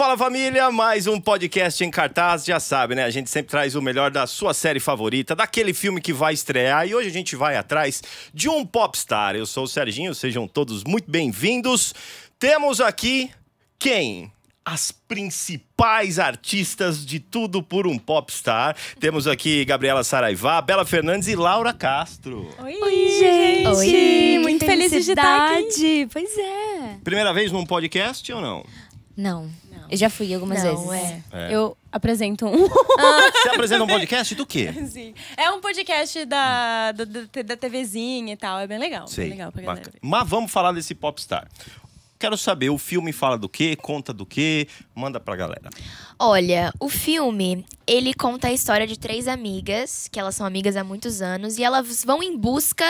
Fala família, mais um podcast em cartaz, já sabe, né? A gente sempre traz o melhor da sua série favorita, daquele filme que vai estrear e hoje a gente vai atrás de um popstar. Eu sou o Serginho, sejam todos muito bem-vindos. Temos aqui quem? As principais artistas de tudo por um popstar. Temos aqui Gabriela Saraivá, Bela Fernandes e Laura Castro. Oi, Oi gente! Oi. Muito feliz de estar aqui. Pois é. Primeira vez num podcast ou não? Não. Eu já fui algumas Não, vezes. É. É. Eu apresento um. Ah. Você apresenta um podcast do quê? Sim. É um podcast da, do- do- da TVzinha e tal. É bem legal. Sim. Bem legal pra galera Mas vamos falar desse Popstar. Quero saber, o filme fala do quê? Conta do quê? Manda pra galera. Olha, o filme ele conta a história de três amigas, que elas são amigas há muitos anos, e elas vão em busca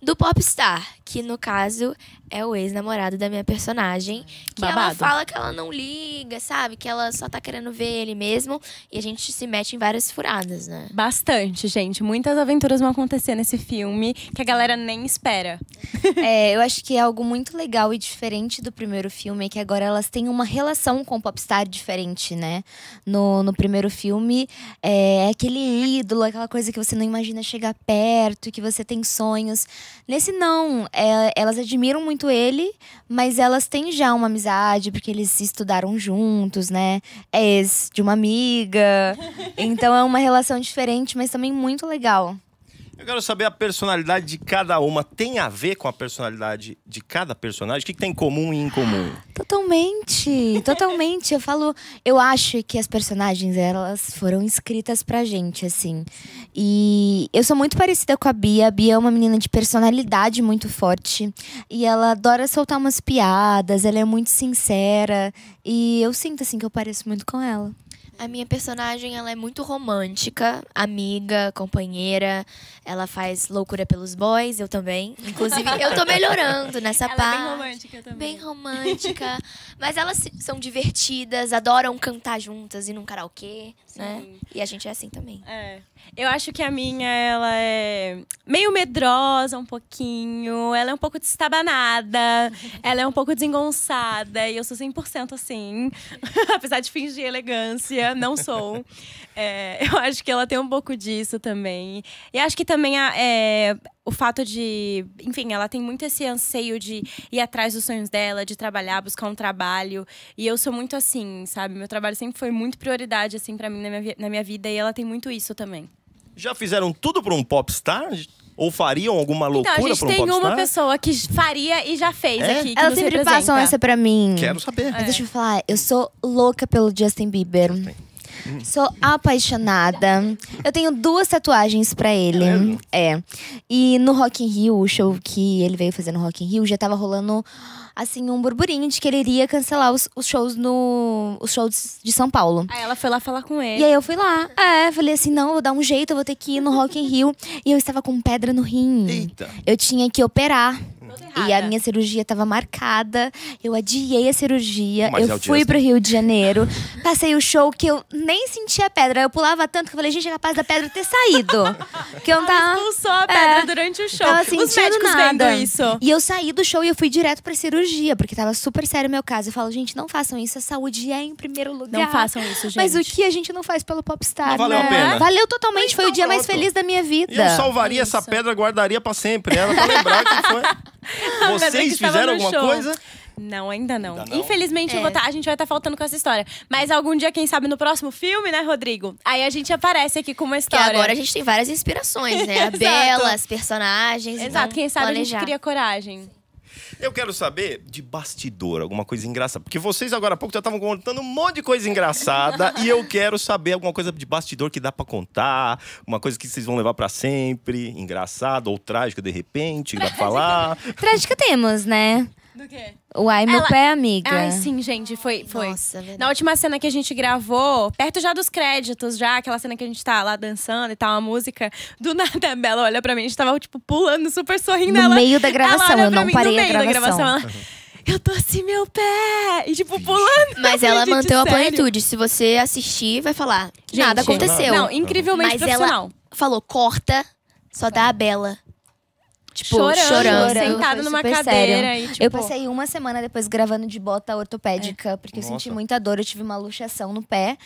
do popstar, que no caso é o ex-namorado da minha personagem. Que Babado. ela fala que ela não liga, sabe? Que ela só tá querendo ver ele mesmo. E a gente se mete em várias furadas, né? Bastante, gente. Muitas aventuras vão acontecer nesse filme que a galera nem espera. é, eu acho que é algo muito legal e diferente do primeiro filme é que agora elas têm uma relação com o popstar diferente, né? No, no primeiro filme, é, é aquele ídolo, aquela coisa que você não imagina chegar perto, que você tem sonhos. Nesse não, é, elas admiram muito ele, mas elas têm já uma amizade, porque eles estudaram juntos, né? É ex de uma amiga. Então é uma relação diferente, mas também muito legal. Eu quero saber a personalidade de cada uma. Tem a ver com a personalidade de cada personagem? O que, que tem em comum e incomum? Totalmente, totalmente. Eu falo, eu acho que as personagens elas foram escritas pra gente, assim. E eu sou muito parecida com a Bia. A Bia é uma menina de personalidade muito forte e ela adora soltar umas piadas. Ela é muito sincera e eu sinto assim que eu pareço muito com ela. A minha personagem ela é muito romântica, amiga, companheira. Ela faz loucura pelos boys, eu também. Inclusive, eu tô melhorando nessa ela parte. É bem romântica também. Bem romântica. Mas elas são divertidas, adoram cantar juntas e num karaokê. Né? E a gente é assim também. É. Eu acho que a minha, ela é meio medrosa um pouquinho, ela é um pouco destabanada, ela é um pouco desengonçada, e eu sou 100% assim. Apesar de fingir elegância, não sou. É, eu acho que ela tem um pouco disso também. E acho que também a, é, o fato de, enfim, ela tem muito esse anseio de ir atrás dos sonhos dela, de trabalhar, buscar um trabalho. E eu sou muito assim, sabe? Meu trabalho sempre foi muito prioridade assim para mim na minha, na minha vida e ela tem muito isso também. Já fizeram tudo para um popstar? Ou fariam alguma loucura então, a gente pra um tem popstar? uma pessoa que faria e já fez é? aqui. Elas sempre passa passam essa pra mim. Quero saber. É. Deixa eu falar, eu sou louca pelo Justin Bieber. Justin. Sou apaixonada. Eu tenho duas tatuagens para ele. É, é. E no Rock in Rio, o show que ele veio fazer no Rock in Rio, já tava rolando assim um burburinho de que ele iria cancelar os, os shows no os shows de São Paulo. Aí ela foi lá falar com ele. E aí eu fui lá. É, falei assim, não, vou dar um jeito, eu vou ter que ir no Rock in Rio. E eu estava com pedra no rim. Eita. Eu tinha que operar. E a minha cirurgia estava marcada. Eu adiei a cirurgia. Mas eu é fui para o Rio de Janeiro. Passei o show que eu nem sentia a pedra. Eu pulava tanto que eu falei, gente, é capaz da pedra ter saído. que eu não tava. Ela expulsou a é. pedra é, durante o show. Tava Os médicos nada. vendo isso. E eu saí do show e eu fui direto pra cirurgia, porque tava super sério o meu caso. Eu falo, gente, não façam isso. A saúde é em primeiro lugar. Não façam isso, gente. Mas o que a gente não faz pelo popstar? Não valeu né? a pena. Valeu totalmente. Então foi o dia pronto. mais feliz da minha vida. E eu salvaria isso. essa pedra, guardaria para sempre. Ela pra lembrar que foi. Ah, é Vocês fizeram alguma show. coisa? Não, ainda não. Ainda não. Infelizmente, é. tá, a gente vai estar tá faltando com essa história. Mas algum dia, quem sabe, no próximo filme, né, Rodrigo? Aí a gente aparece aqui com uma história. Que agora a gente tem várias inspirações, né? Belas, personagens. Exato, né? quem sabe planejar. a gente cria coragem. Eu quero saber de bastidor, alguma coisa engraçada. Porque vocês agora há pouco já estavam contando um monte de coisa engraçada e eu quero saber alguma coisa de bastidor que dá para contar, uma coisa que vocês vão levar para sempre, engraçada ou trágica de repente, dá pra falar. Trágica temos, né? Do quê? O Ai, meu Ela- pé, amiga. Ai, sim, gente, foi. foi. Nossa, é verdade. Na última cena que a gente gravou, perto já dos créditos, já, aquela cena que a gente tá lá dançando e tal, a música, do nada a Bela olha pra mim, a gente tava, tipo, pulando, super sorrindo. No ela, meio da gravação, olha eu pra não mim, parei no a meio da gravação. gravação. ela, eu assim, meu pé! E, tipo, pulando. Mas ela gente, manteve a plenitude. Se você assistir, vai falar. Gente, nada aconteceu. Não, incrivelmente Mas ela- Falou, corta, só tá. dá a bela. Tipo, chorando, chorando sentado numa cadeira. E, tipo... Eu passei uma semana depois gravando de bota ortopédica, é. porque Nossa. eu senti muita dor, eu tive uma luxação no pé.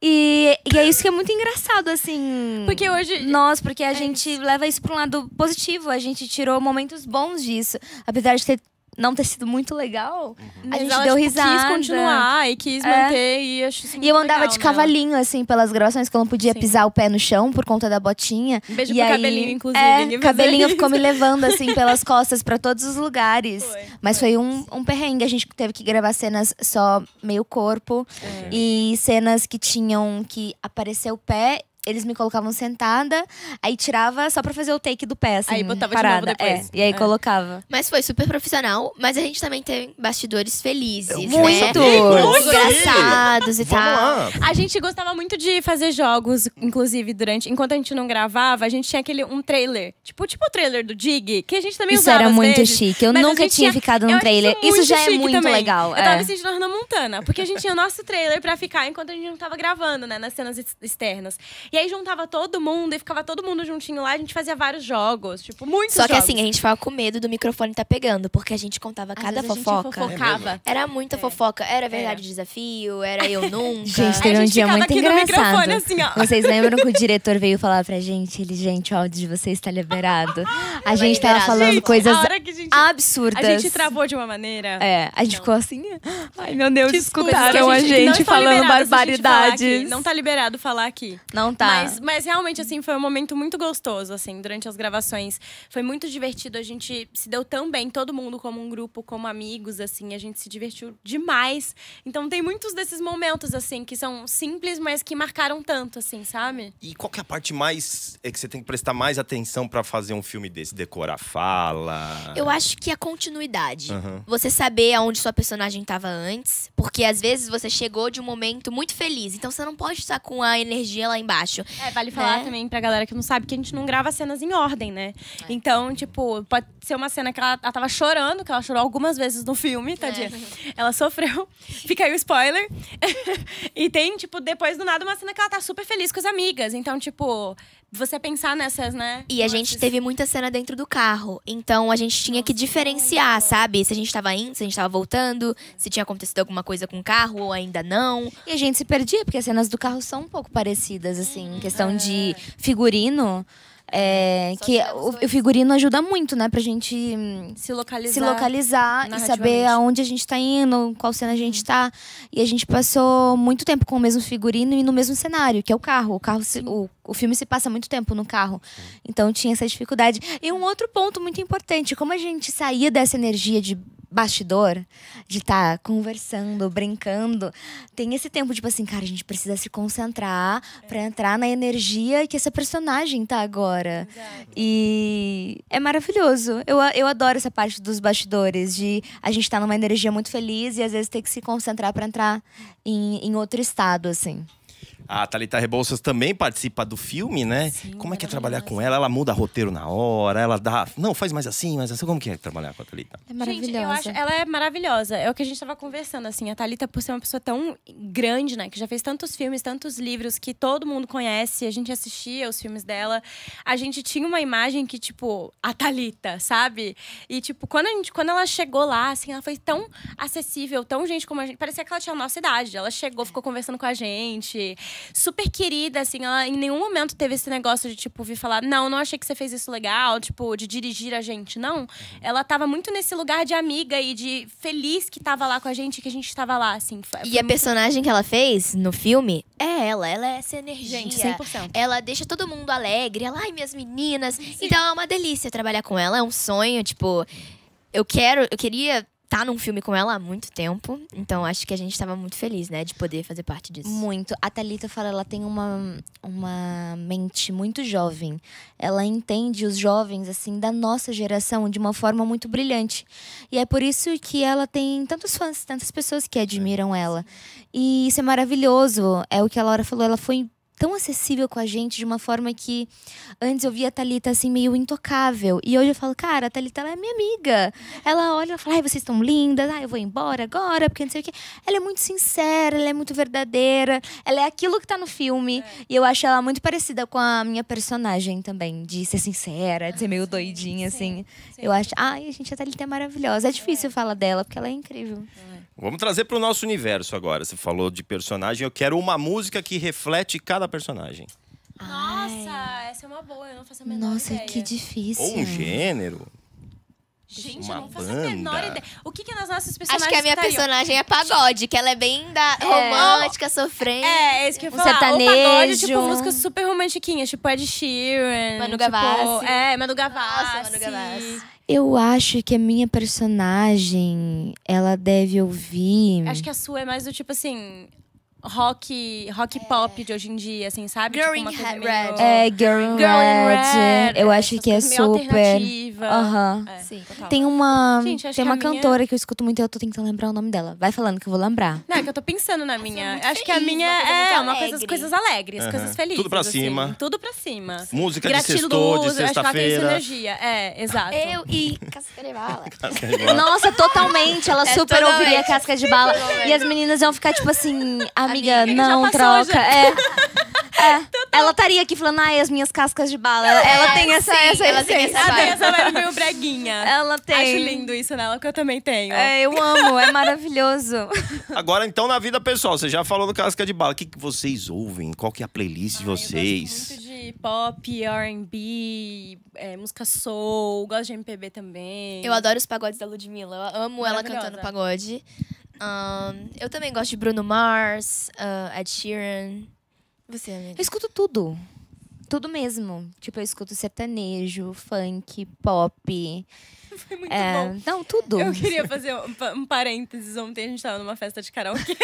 E, e é isso que é muito engraçado, assim. Porque hoje. Nós, porque a é gente isso. leva isso pra um lado positivo, a gente tirou momentos bons disso. Apesar de ter não ter sido muito legal, uhum. a gente ela, deu tipo, risada. quis continuar e quis é. manter é. e acho isso muito E eu andava legal, de né? cavalinho, né? assim, pelas gravações que eu não podia Sim. pisar o pé no chão por conta da botinha. Um beijo e pro aí, cabelinho, inclusive. É, cabelinho ficou me levando, assim, pelas costas para todos os lugares. Foi, Mas foi, foi um, um, perrengue. A gente teve que gravar cenas só meio corpo. É. E cenas que tinham que aparecer o pé eles me colocavam sentada, aí tirava só pra fazer o take do pé, assim, Aí botava parada. de novo é. depois. É, e aí é. colocava. Mas foi super profissional, mas a gente também tem bastidores felizes, né? Muito! né? Muito! Engraçados e tal. A gente gostava muito de fazer jogos, inclusive, durante. Enquanto a gente não gravava, a gente tinha aquele um trailer. Tipo, tipo o trailer do Dig, que a gente também Isso usava. era às muito vezes. chique. Eu Mas nunca tinha tinha- ficado num trailer. Isso já é muito também. legal. Eu tava é. me é. sentindo na Montana, porque a gente tinha o nosso trailer pra ficar enquanto a gente não tava gravando, né? Nas cenas externas. E aí juntava todo mundo e ficava todo mundo juntinho lá. A gente fazia vários jogos, tipo, muitos Só que jogos. assim, a gente ficava com medo do microfone tá pegando, porque a gente contava Às cada vezes fofoca. A gente fofocava. É era muita é. fofoca. Era verdade é. o desafio, era eu nunca. Gente, teve um dia muito engraçado. Assim, Vocês lembram que o diretor veio falar pra gente? Ele, gente, o áudio de vocês tá liberado. A gente tava falando gente, coisas a gente, absurdas. A gente travou de uma maneira. É, a gente não. ficou assim. Ai, meu Deus, desculparam a gente, a gente tá falando barbaridades. Não tá liberado falar aqui. Não tá Tá. Mas, mas realmente, assim, foi um momento muito gostoso, assim, durante as gravações. Foi muito divertido, a gente se deu tão bem, todo mundo como um grupo, como amigos, assim, a gente se divertiu demais. Então tem muitos desses momentos, assim, que são simples, mas que marcaram tanto, assim, sabe? E qual que é a parte mais é que você tem que prestar mais atenção para fazer um filme desse? Decorar fala? Eu acho que a continuidade. Uhum. Você saber aonde sua personagem estava antes, porque às vezes você chegou de um momento muito feliz, então você não pode estar com a energia lá embaixo acho. É, vale falar né? também pra galera que não sabe que a gente não grava cenas em ordem, né? É. Então, tipo, pode ser uma cena que ela, ela tava chorando, que ela chorou algumas vezes no filme, tadinha. Tá, é. Ela sofreu. Fica aí o spoiler. e tem, tipo, depois do nada, uma cena que ela tá super feliz com as amigas. Então, tipo, você pensar nessas, né? E a gente teve muita cena dentro do carro. Então a gente tinha Nossa, que diferenciar, sabe? Se a gente tava indo, se a gente tava voltando, se tinha acontecido alguma coisa com o carro ou ainda não. E a gente se perdia, porque as cenas do carro são um pouco parecidas, assim, em questão é. de figurino. É, que o, o, figurino ajuda muito, né? Pra gente se localizar, se localizar e saber aonde a gente tá indo, qual cena a gente hum. tá. E a gente passou muito tempo com o mesmo figurino e no mesmo cenário, que é o carro. O, carro se, o, o filme se passa muito tempo no carro. Então tinha essa dificuldade. E um outro ponto muito importante: como a gente saía dessa energia de bastidor, de estar tá conversando, brincando, tem esse tempo, tipo assim, cara, a gente precisa se concentrar é. para entrar na energia que essa personagem tá agora. Exato. E é maravilhoso. Eu, eu adoro essa parte dos bastidores, de a gente estar tá numa energia muito feliz e às vezes ter que se concentrar para entrar em, em outro estado, assim. A Thalita Rebouças também participa do filme, né? Sim, como é que é trabalhar com ela? Ela muda roteiro na hora, ela dá. Não, faz mais assim, mas assim. Como que é trabalhar com a Thalita? É maravilhosa. Gente, eu acho, ela é maravilhosa. É o que a gente estava conversando, assim. A Thalita, por ser uma pessoa tão grande, né? Que já fez tantos filmes, tantos livros, que todo mundo conhece. A gente assistia os filmes dela. A gente tinha uma imagem que, tipo, a Thalita, sabe? E, tipo, quando, a gente, quando ela chegou lá, assim, ela foi tão acessível, tão gente como a gente. Parecia que ela tinha a nossa idade. Ela chegou, ficou conversando com a gente super querida, assim. Ela em nenhum momento teve esse negócio de, tipo, vir falar, não, não achei que você fez isso legal, tipo, de dirigir a gente. Não. Uhum. Ela tava muito nesse lugar de amiga e de feliz que tava lá com a gente, que a gente tava lá, assim. Foi, e a personagem que ela fez no filme é ela. Ela é essa energia. Gente, 100%. Ela deixa todo mundo alegre. Ela, ai, minhas meninas. Sim. Então é uma delícia trabalhar com ela. É um sonho, tipo eu quero, eu queria tá num filme com ela há muito tempo. Então acho que a gente estava muito feliz, né, de poder fazer parte disso. Muito. A Thalita fala, ela tem uma, uma mente muito jovem. Ela entende os jovens, assim, da nossa geração de uma forma muito brilhante. E é por isso que ela tem tantos fãs, tantas pessoas que admiram é. ela. E isso é maravilhoso. É o que a Laura falou, ela foi tão acessível com a gente de uma forma que antes eu via a Thalita assim meio intocável. E hoje eu falo, cara, a Thalita ela é minha amiga. Ela olha e fala, ai, vocês estão lindas, ai, eu vou embora agora, porque não sei o quê. Ela é muito sincera, ela é muito verdadeira, ela é aquilo que tá no filme. É. E eu acho ela muito parecida com a minha personagem também, de ser sincera, de ser ah, meio doidinha, sim, assim. Sim. Eu acho, ai, gente, a Thalita é maravilhosa. É, é. difícil é. falar dela, porque ela é incrível. É. Vamos trazer para o nosso universo agora. Você falou de personagem. Eu quero uma música que reflete cada personagem. Nossa, Ai. essa é uma boa. Eu não faço a menor Nossa, ideia. que difícil. Ou um gênero. Gente, uma eu não faço banda. a menor ideia. O que, que nas nossas personagens. Acho que a minha estariam? Tá personagem é pagode, que ela é bem da é. romântica, sofrente. É, é isso que eu um pagode, tipo, músicas super romantiquinhas, tipo Ed Sheeran. Manu tipo, Gavassi. Tipo, é, Manu Gavassi. Nossa, Manu Gavassi. Eu acho que a minha personagem, ela deve ouvir. Acho que a sua é mais do tipo assim rock, rock é. pop de hoje em dia, assim, sabe? Girl tipo, in Red. Meio... É, Girl, é, Girl Red. Red. Eu acho que é super. Aham. É. Tem uma, Gente, tem uma cantora que eu escuto muito e eu tô tentando lembrar o nome dela. Vai falando que eu vou lembrar. Não, é que eu tô pensando na é minha. Acho feliz, que a minha é uma coisa, as coisas alegres, coisas felizes. Tudo pra assim. cima. Tudo pra cima. Música Gratiluz, de de sexta-feira. É, exato. Eu e Casca de Bala. Nossa, totalmente. Ela é super ouviria Casca de Bala. E as meninas iam ficar tipo assim amiga, amiga não troca. É. é. Ela estaria tá aqui falando, ai, as minhas cascas de bala. Ela, é, ela tem essa, sim, essa Ela tem essa Ela tem essa meio breguinha. Ela tem. Acho lindo isso nela, que eu também tenho. É, eu amo, é maravilhoso. Agora, então, na vida pessoal, você já falou do casca de bala. O que, que vocês ouvem? Qual que é a playlist de vocês? Eu gosto muito de pop, R&B, é, música soul, gosto de MPB também. Eu adoro os pagodes da Ludmilla. Eu amo ela cantando pagode. Um, eu também gosto de Bruno Mars, uh, Ed Sheeran. Você, amiga? Eu escuto tudo. Tudo mesmo. Tipo, eu escuto sertanejo, funk, pop. Foi muito é, bom. Não, tudo. Eu queria fazer um, um parênteses. Ontem a gente tava numa festa de karaokê.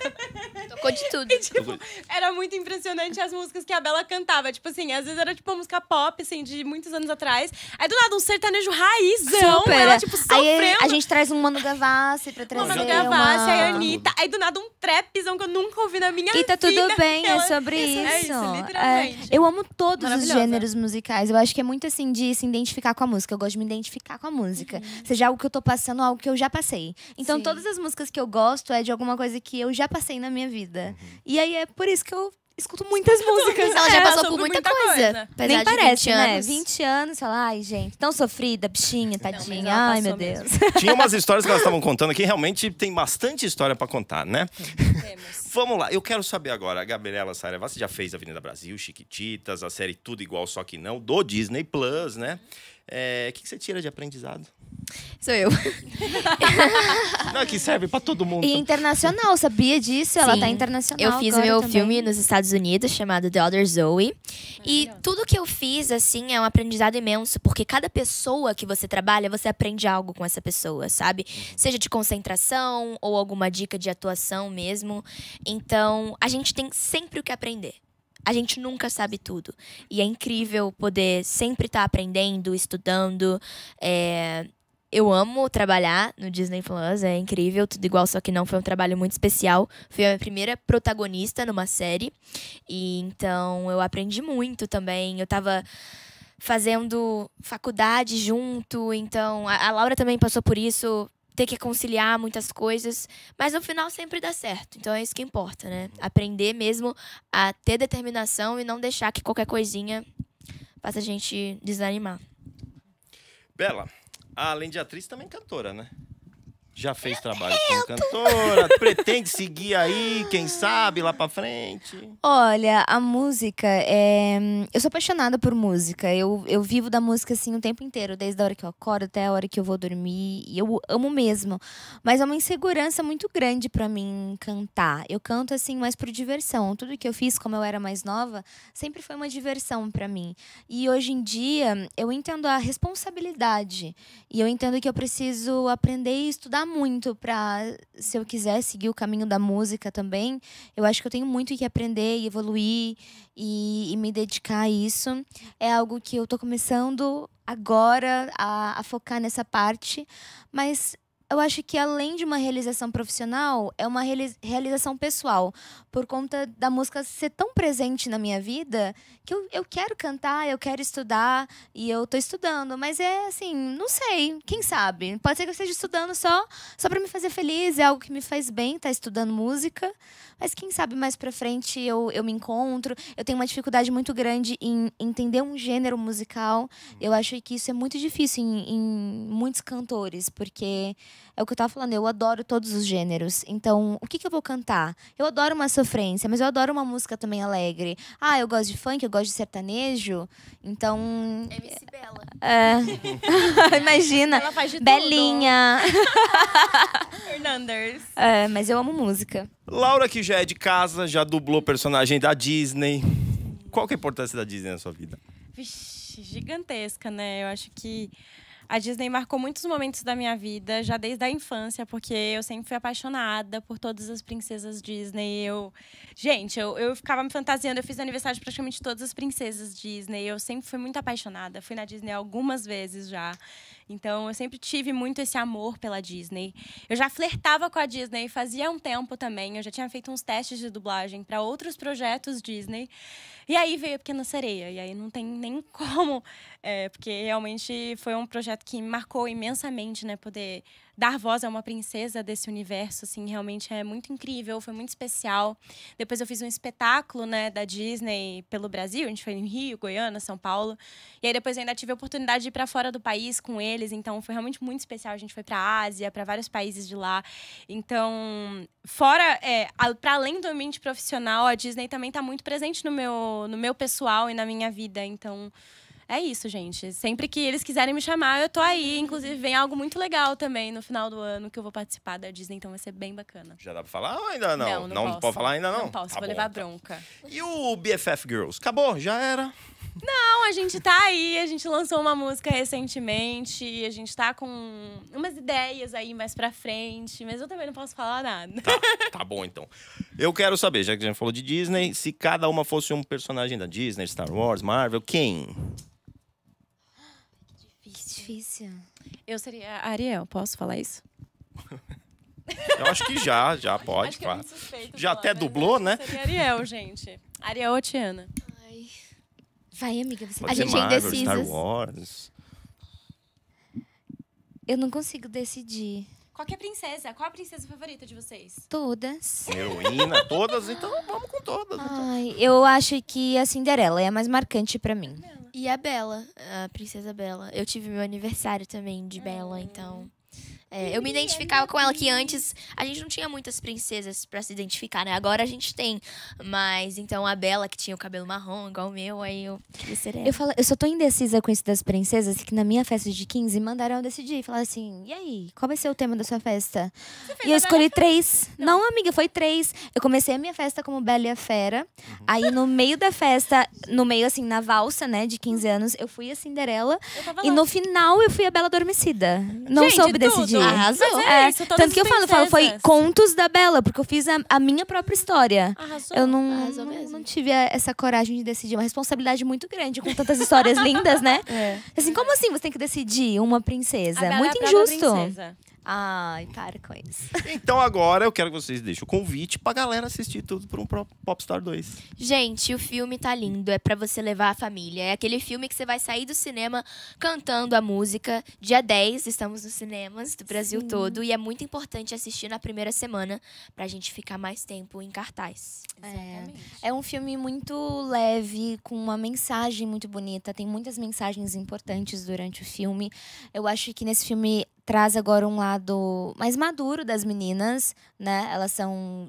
Tocou de tudo. E, tipo, era muito impressionante as músicas que a Bela cantava. Tipo assim, às vezes era tipo uma música pop, assim, de muitos anos atrás. Aí do nada, um sertanejo raizão. Super. Ela, é. tipo, sofrendo. Aí a gente traz um Mano Gavassi pra trazer. Uma Mano Gavassi, uma... a Anitta. Aí do nada, um trapzão que eu nunca ouvi na minha vida. E tá vida, tudo bem, é ela... é sobre isso. É isso, literalmente. É, eu amo todos os gêneros musicais. Eu acho que é muito assim de se identificar com a música. Eu gosto de me identificar com com a música. Uhum. Seja algo que eu tô passando, algo que eu já passei. Então, Sim. todas as músicas que eu gosto é de alguma coisa que eu já passei na minha vida. Uhum. E aí é por isso que eu escuto muitas músicas. Ela já é, passou é, por muita, muita coisa. coisa. Apesar Nem parece, 20 anos. né? 20 anos, fala, ai, gente, tão sofrida, bichinha, tadinha. Não, ai, meu Deus. Mesmo. Tinha umas histórias que elas estavam contando que realmente tem bastante história para contar, né? Temos. Vamos lá, eu quero saber agora, a Gabriela Saraiva, você já fez Avenida Brasil, Chiquititas, a série Tudo Igual Só Que Não, do Disney Plus, né? Uhum. É, o que, que você tira de aprendizado? Sou eu. Não, que serve pra todo mundo. E internacional, sabia disso? Sim. Ela tá internacional. Eu fiz o meu também. filme nos Estados Unidos chamado The Other Zoe. E tudo que eu fiz, assim, é um aprendizado imenso, porque cada pessoa que você trabalha, você aprende algo com essa pessoa, sabe? Uhum. Seja de concentração ou alguma dica de atuação mesmo. Então, a gente tem sempre o que aprender a gente nunca sabe tudo. E é incrível poder sempre estar tá aprendendo, estudando. É... Eu amo trabalhar no Disney Plus, é incrível, tudo igual, só que não foi um trabalho muito especial. Fui a minha primeira protagonista numa série. E então eu aprendi muito também. Eu tava fazendo faculdade junto, então a, a Laura também passou por isso ter que conciliar muitas coisas, mas no final sempre dá certo. Então é isso que importa, né? Aprender mesmo a ter determinação e não deixar que qualquer coisinha faça a gente desanimar. Bela, além de atriz, também cantora, né? Já fez trabalho como cantora? Pretende seguir aí, quem sabe, lá para frente? Olha, a música é. Eu sou apaixonada por música. Eu, eu vivo da música assim o tempo inteiro, desde a hora que eu acordo até a hora que eu vou dormir. E eu amo mesmo. Mas é uma insegurança muito grande para mim cantar. Eu canto assim mais por diversão. Tudo que eu fiz, como eu era mais nova, sempre foi uma diversão para mim. E hoje em dia, eu entendo a responsabilidade. E eu entendo que eu preciso aprender e estudar muito para se eu quiser seguir o caminho da música também, eu acho que eu tenho muito que aprender e evoluir e, e me dedicar a isso. É algo que eu estou começando agora a, a focar nessa parte, mas eu acho que além de uma realização profissional, é uma realização pessoal. Por conta da música ser tão presente na minha vida, que eu, eu quero cantar, eu quero estudar, e eu estou estudando. Mas é assim, não sei, quem sabe? Pode ser que eu esteja estudando só, só para me fazer feliz, é algo que me faz bem estar tá estudando música. Mas quem sabe mais para frente eu, eu me encontro. Eu tenho uma dificuldade muito grande em entender um gênero musical. Eu acho que isso é muito difícil em, em muitos cantores, porque é o que eu tava falando, eu adoro todos os gêneros. Então, o que, que eu vou cantar? Eu adoro uma sofrência, mas eu adoro uma música também alegre. Ah, eu gosto de funk, eu gosto de sertanejo. Então. MC Bela. É. é. Imagina. Ela faz de Belinha. Fernandes. é, mas eu amo música. Laura, que já é de casa, já dublou personagem da Disney. Qual que é a importância da Disney na sua vida? Vixe, gigantesca, né? Eu acho que a Disney marcou muitos momentos da minha vida, já desde a infância, porque eu sempre fui apaixonada por todas as princesas Disney. Eu, gente, eu, eu ficava me fantasiando, eu fiz aniversário de praticamente todas as princesas Disney. Eu sempre fui muito apaixonada. Fui na Disney algumas vezes já. Então eu sempre tive muito esse amor pela Disney. Eu já flertava com a Disney fazia um tempo também. Eu já tinha feito uns testes de dublagem para outros projetos Disney. E aí veio a Pequena Sereia. E aí não tem nem como, é, porque realmente foi um projeto que marcou imensamente, né? Poder dar voz a uma princesa desse universo, assim, realmente é muito incrível, foi muito especial. Depois eu fiz um espetáculo, né, da Disney pelo Brasil, a gente foi em Rio, Goiânia, São Paulo. E aí depois ainda tive a oportunidade de ir para fora do país com eles, então foi realmente muito especial. A gente foi para Ásia, para vários países de lá. Então, fora é, para além do ambiente profissional, a Disney também está muito presente no meu no meu pessoal e na minha vida, então é isso, gente. Sempre que eles quiserem me chamar, eu tô aí. Uhum. Inclusive, vem algo muito legal também no final do ano que eu vou participar da Disney, então vai ser bem bacana. Já dá pra falar ou ainda não? Não, não, não pode falar ainda não? Não posso, tá vou bom, levar então. bronca. E o BFF Girls? Acabou? Já era? Não, a gente tá aí, a gente lançou uma música recentemente, a gente tá com umas ideias aí mais pra frente, mas eu também não posso falar nada. Tá, tá bom então. Eu quero saber, já que a gente falou de Disney, se cada uma fosse um personagem da Disney, Star Wars, Marvel, quem? difícil. Eu seria Ariel, posso falar isso? Eu acho que já, já pode, acho claro. É já falar, até dublou, né? Seria Ariel, gente. Ariel ou Tiana? Ai. Vai, amiga, você... Pode a gente é Marvel, é Star Wars. Eu não consigo decidir. Qual que é a princesa? Qual a princesa favorita de vocês? Todas. Heroína? todas? Então vamos com todas. Então. Ai, eu acho que a Cinderela é a mais marcante pra mim. E a Bela, a princesa Bela. Eu tive meu aniversário também de Bela, hum. então é, eu me identificava com ela que antes a gente não tinha muitas princesas para se identificar, né? Agora a gente tem. Mas então a Bela, que tinha o cabelo marrom, igual o meu, aí eu queria ser ela. Eu, falo, eu só tô indecisa com isso das princesas, que na minha festa de 15 mandaram eu decidir. Falaram assim: e aí, qual vai ser o tema da sua festa? E eu escolhi três. Não. não. amiga, foi três. Eu comecei a minha festa como Bela e a Fera. Uhum. Aí no meio da festa, no meio assim, na valsa, né, de 15 uhum. anos, eu fui a Cinderela. E no final eu fui a Bela Adormecida. Não gente, soube decidir entendi. Arrasou. É, é, isso, Tanto que eu falo, falo, foi contos da Bela, porque eu fiz a, a minha própria história. Arrasou. Eu não, Arrasou não, não tive a, essa coragem de decidir. Uma responsabilidade muito grande, com tantas histórias lindas, né? É. Assim, como assim você tem que decidir uma princesa? muito é injusto. princesa. Ai, para com isso. Então agora eu quero que vocês deixem o convite pra galera assistir tudo por um Popstar 2. Gente, o filme tá lindo, é para você levar a família. É aquele filme que você vai sair do cinema cantando a música. Dia 10, estamos nos cinemas do Brasil Sim. todo e é muito importante assistir na primeira semana pra gente ficar mais tempo em cartaz. É, Exatamente. É, é um filme muito leve, com uma mensagem muito bonita, tem muitas mensagens importantes durante o filme. Eu acho que nesse filme traz agora um lado mais maduro das meninas, né? Elas são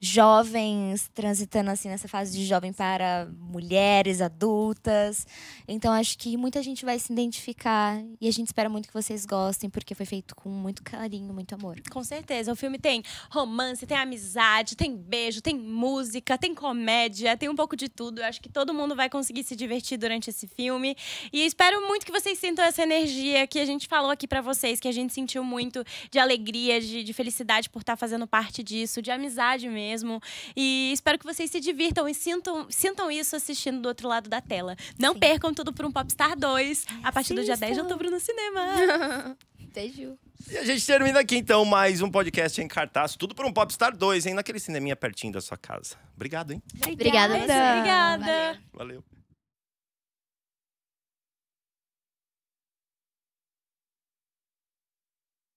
jovens transitando assim nessa fase de jovem para mulheres adultas. Então acho que muita gente vai se identificar e a gente espera muito que vocês gostem porque foi feito com muito carinho, muito amor. Com certeza, o filme tem romance, tem amizade, tem beijo, tem música, tem comédia, tem um pouco de tudo. Eu acho que todo mundo vai conseguir se divertir durante esse filme e espero muito que vocês sintam essa energia que a gente falou aqui para vocês, que a gente sentiu muito de alegria, de, de felicidade por estar tá fazendo parte disso, de amizade mesmo mesmo. E espero que vocês se divirtam e sintam, sintam isso assistindo do outro lado da tela. Não Sim. percam tudo por um Popstar 2 a partir Sim, do dia 10 de outubro no cinema. Beijo. E a gente termina aqui, então, mais um podcast em cartaz. Tudo por um Popstar 2, hein? Naquele cineminha pertinho da sua casa. Obrigado, hein? Obrigada. Obrigada. Obrigada. Valeu. Valeu.